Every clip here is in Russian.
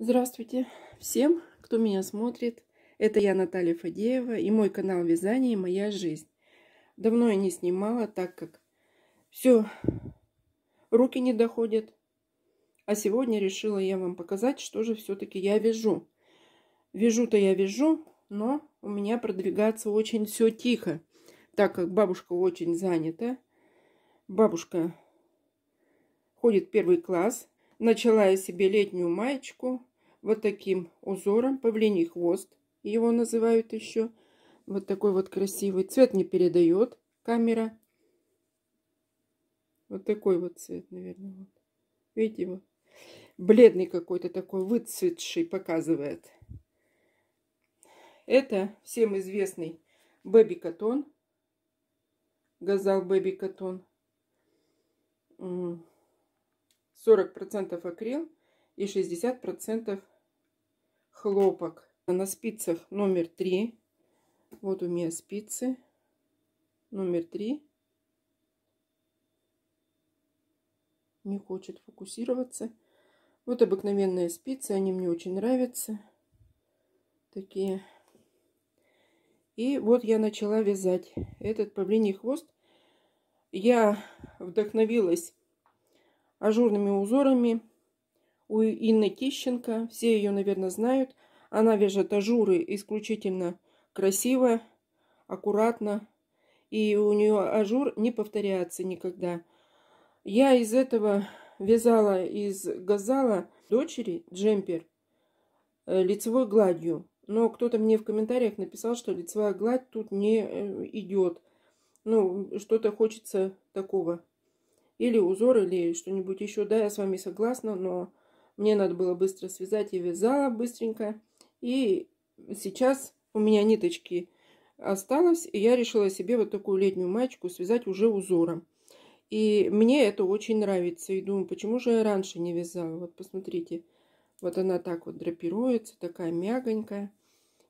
Здравствуйте всем, кто меня смотрит. Это я, Наталья Фадеева, и мой канал вязание и моя жизнь. Давно я не снимала, так как все, руки не доходят. А сегодня решила я вам показать, что же все-таки я вяжу. Вяжу-то я вяжу, но у меня продвигаться очень все тихо, так как бабушка очень занята. Бабушка ходит первый класс, начала я себе летнюю маечку, вот таким узором, павлиний хвост, его называют еще. Вот такой вот красивый. Цвет не передает камера. Вот такой вот цвет, наверное. Вот. Видите его? Бледный какой-то такой, выцветший показывает. Это всем известный Бэби Катон. Газал Бэби Катон. 40% акрил и 60% хлопок на спицах номер три Вот у меня спицы номер три Не хочет фокусироваться. Вот обыкновенные спицы, они мне очень нравятся. Такие. И вот я начала вязать этот павлиний хвост. Я вдохновилась ажурными узорами у Инны Тищенко. Все ее, наверное, знают. Она вяжет ажуры исключительно красиво, аккуратно. И у нее ажур не повторяется никогда. Я из этого вязала из газала дочери джемпер э, лицевой гладью. Но кто-то мне в комментариях написал, что лицевая гладь тут не э, идет. Ну, что-то хочется такого. Или узор, или что-нибудь еще. Да, я с вами согласна, но мне надо было быстро связать, я вязала быстренько. И сейчас у меня ниточки осталось, и я решила себе вот такую летнюю маечку связать уже узором. И мне это очень нравится. И думаю, почему же я раньше не вязала? Вот посмотрите, вот она так вот драпируется, такая мягонькая.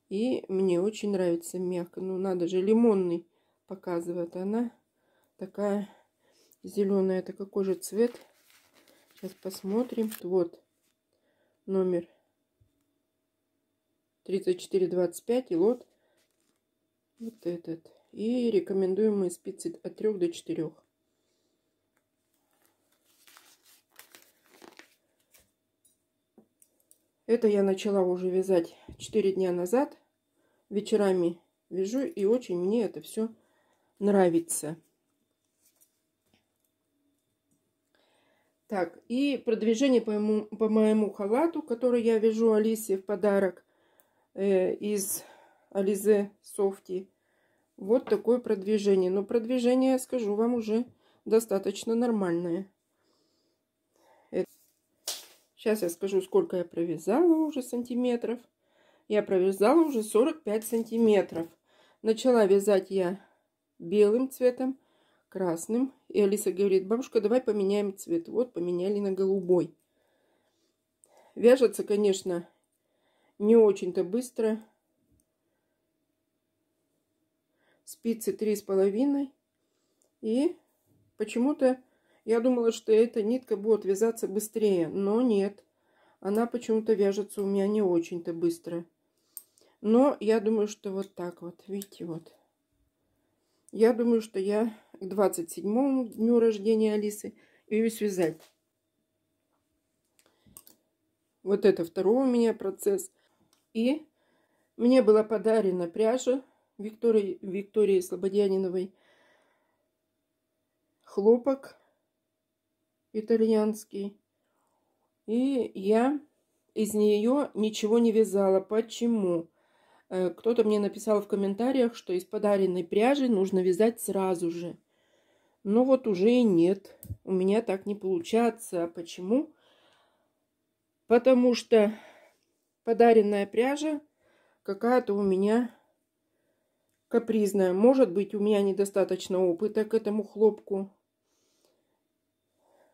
И мне очень нравится мягко. Ну, надо же, лимонный показывает она. Такая зеленая. Это какой же цвет? Сейчас посмотрим. Вот номер 3425 и лот вот этот. И рекомендуемые спицы от 3 до 4. Это я начала уже вязать 4 дня назад. Вечерами вяжу и очень мне это все нравится. Так, и продвижение по моему, по моему халату, который я вяжу Алисе в подарок э, из Ализе Софти. Вот такое продвижение. Но продвижение, я скажу вам, уже достаточно нормальное. Это... Сейчас я скажу, сколько я провязала уже сантиметров. Я провязала уже 45 сантиметров. Начала вязать я белым цветом красным. И Алиса говорит, бабушка, давай поменяем цвет. Вот, поменяли на голубой. Вяжется, конечно, не очень-то быстро. Спицы три с половиной. И почему-то я думала, что эта нитка будет вязаться быстрее, но нет. Она почему-то вяжется у меня не очень-то быстро. Но я думаю, что вот так вот, видите, вот. Я думаю, что я к 27 дню рождения Алисы и связать. Вот это второй у меня процесс. И мне была подарена пряжа Виктории, Виктории Слободяниновой. Хлопок итальянский. И я из нее ничего не вязала. Почему? Э, кто-то мне написал в комментариях, что из подаренной пряжи нужно вязать сразу же но ну, вот уже и нет. У меня так не получается. А почему? Потому что подаренная пряжа какая-то у меня капризная. Может быть, у меня недостаточно опыта к этому хлопку.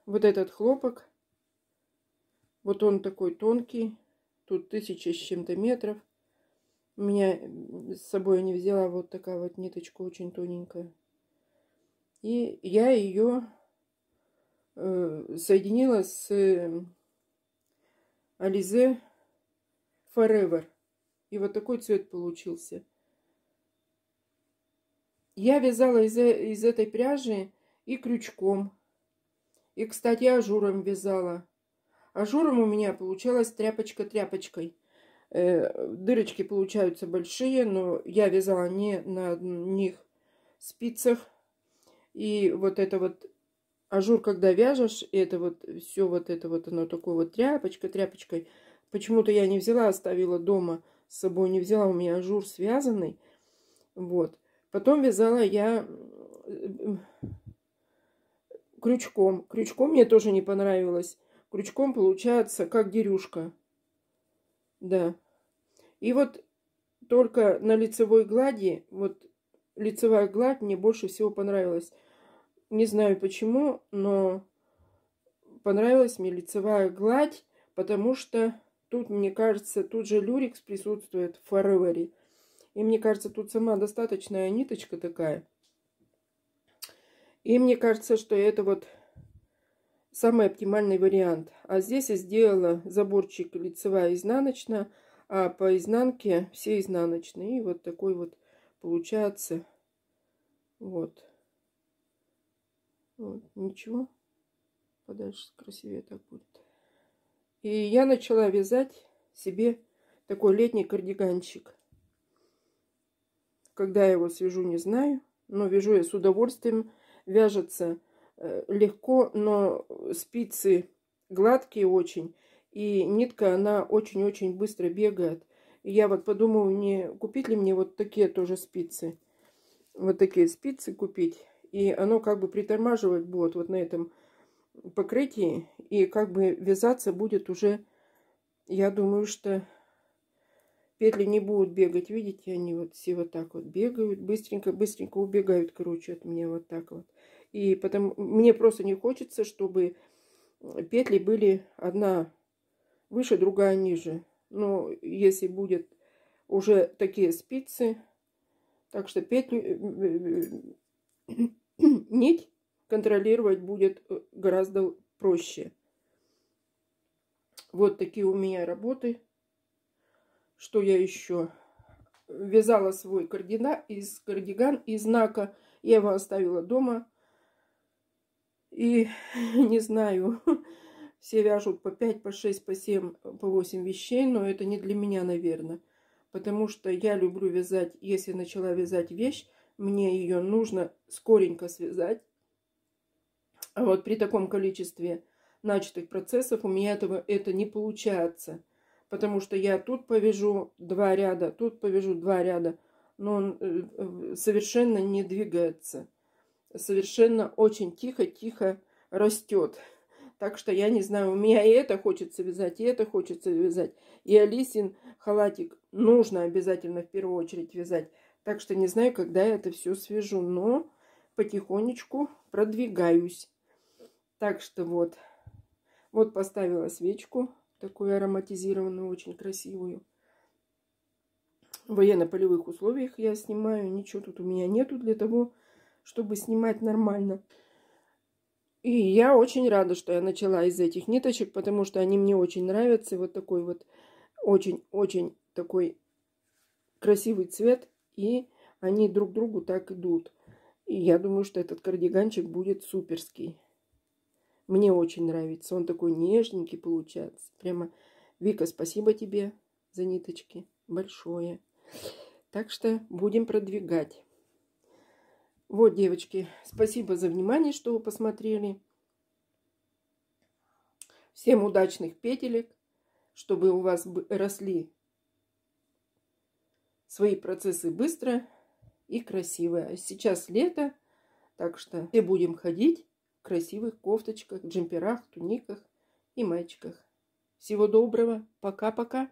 Вот этот хлопок, вот он такой тонкий, тут тысяча с чем-то метров. У меня с собой не взяла вот такая вот ниточка очень тоненькая. И я ее э, соединила с эм, Ализе Forever. И вот такой цвет получился. Я вязала из, э, из этой пряжи и крючком. И, кстати, ажуром вязала. Ажуром у меня получалась тряпочка тряпочкой. Э, дырочки получаются большие, но я вязала не на них спицах, и вот это вот ажур, когда вяжешь, это вот все вот это вот, оно такое вот тряпочка, тряпочкой. Почему-то я не взяла, оставила дома с собой, не взяла, у меня ажур связанный. Вот. Потом вязала я э, э, крючком. Крючком мне тоже не понравилось. Крючком получается как дерюшка. Да. И вот только на лицевой глади, вот лицевая гладь мне больше всего понравилась. Не знаю почему, но понравилась мне лицевая гладь, потому что тут, мне кажется, тут же люрикс присутствует в Forever. И мне кажется, тут сама достаточная ниточка такая. И мне кажется, что это вот самый оптимальный вариант. А здесь я сделала заборчик лицевая изнаночная, а по изнанке все изнаночные. И вот такой вот получается. Вот. Вот, ничего. Подальше красивее так будет. И я начала вязать себе такой летний кардиганчик. Когда я его свяжу, не знаю. Но вяжу я с удовольствием. Вяжется э, легко, но спицы гладкие очень. И нитка, она очень-очень быстро бегает. И я вот подумала, не купить ли мне вот такие тоже спицы. Вот такие спицы купить. И оно как бы притормаживать будет вот на этом покрытии. И как бы вязаться будет уже, я думаю, что петли не будут бегать. Видите, они вот все вот так вот бегают. Быстренько-быстренько убегают, короче, от меня вот так вот. И потом мне просто не хочется, чтобы петли были одна выше, другая ниже. Но если будет уже такие спицы, так что петли э, э, э, нить контролировать будет э, гораздо проще. Вот такие у меня работы. Что я еще? Вязала свой кардина, из кардиган из знака. Я его оставила дома. И не знаю, все вяжут по 5, по 6, по 7, по 8 вещей, но это не для меня, наверное. Потому что я люблю вязать, если начала вязать вещь, мне ее нужно скоренько связать. А вот при таком количестве начатых процессов у меня этого это не получается. Потому что я тут повяжу два ряда, тут повяжу два ряда, но он э, совершенно не двигается. Совершенно очень тихо-тихо растет. Так что я не знаю, у меня и это хочется вязать, и это хочется вязать. И Алисин халатик нужно обязательно в первую очередь вязать. Так что не знаю, когда я это все свяжу, но потихонечку продвигаюсь. Так что вот, вот поставила свечку, такую ароматизированную, очень красивую. В военно-полевых условиях я снимаю, ничего тут у меня нету для того, чтобы снимать нормально. И я очень рада, что я начала из этих ниточек, потому что они мне очень нравятся. Вот такой вот очень-очень такой красивый цвет. И они друг другу так идут. И я думаю, что этот кардиганчик будет суперский. Мне очень нравится. Он такой нежненький получается. Прямо, Вика, спасибо тебе за ниточки. Большое. Так что будем продвигать. Вот, девочки, спасибо за внимание, что вы посмотрели. Всем удачных петелек, чтобы у вас росли свои процессы быстро и красиво. А сейчас лето, так что все будем ходить в красивых кофточках, джемперах, туниках и мальчиках. Всего доброго, пока-пока!